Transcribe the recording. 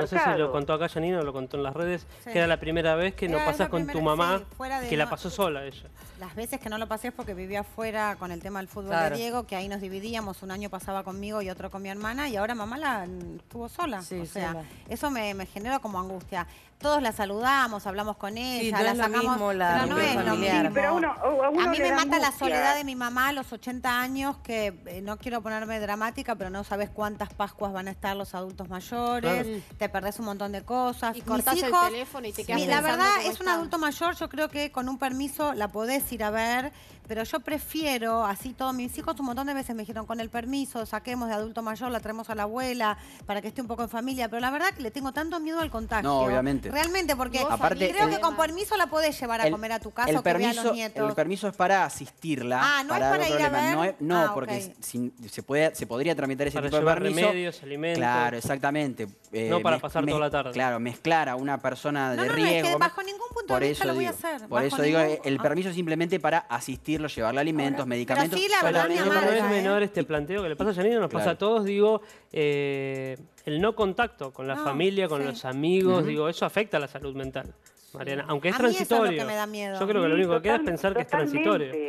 No sé si lo contó acá Janina lo contó en las redes, que era la primera vez que no pasas con tu mamá, que la pasó sola ella. Las veces que no lo pasé es porque vivía afuera con el tema del fútbol de Diego, que ahí nos dividíamos, un año pasaba conmigo y otro con mi hermana, y ahora mamá la mm, tuvo sola. o sea, eso me, genera como angustia. Todos la saludamos, hablamos con ella, la sacamos. pero lo a, mí me mata la soledad de mi mamá a los 80 años, que eh, no quiero ponerme dramática, pero no sabes cuántas Pascuas van a estar los adultos mayores te perdés un montón de cosas. Y cortás el teléfono y te quedas La verdad, es un adulto mayor, yo creo que con un permiso la podés ir a ver, pero yo prefiero, así todos mis hijos un montón de veces me dijeron, con el permiso, saquemos de adulto mayor, la traemos a la abuela, para que esté un poco en familia, pero la verdad que le tengo tanto miedo al contacto No, obviamente. Realmente, porque aparte, creo que con permiso la podés llevar a comer a tu casa o que permiso, los nietos. El permiso es para asistirla. Ah, no es para ir a No, ah, porque se, puede, se podría tramitar ese para permiso. remedios, alimentos. Claro, exactamente. Eh, no para pasar toda la tarde. Claro, mezclar a una persona de riesgo por eso digo, Por eso digo, el ah. permiso simplemente para asistirlo, llevarle alimentos, medicamentos. Pero sí, la verdad, es ¿eh? menor este planteo que le pasa a Janine, nos pasa a todos, digo, eh, el no contacto con la familia, con los amigos, digo, eso afecta a la salud mental. Mariana, aunque es transitorio. Yo creo que lo mm. único que queda es pensar que es transitorio.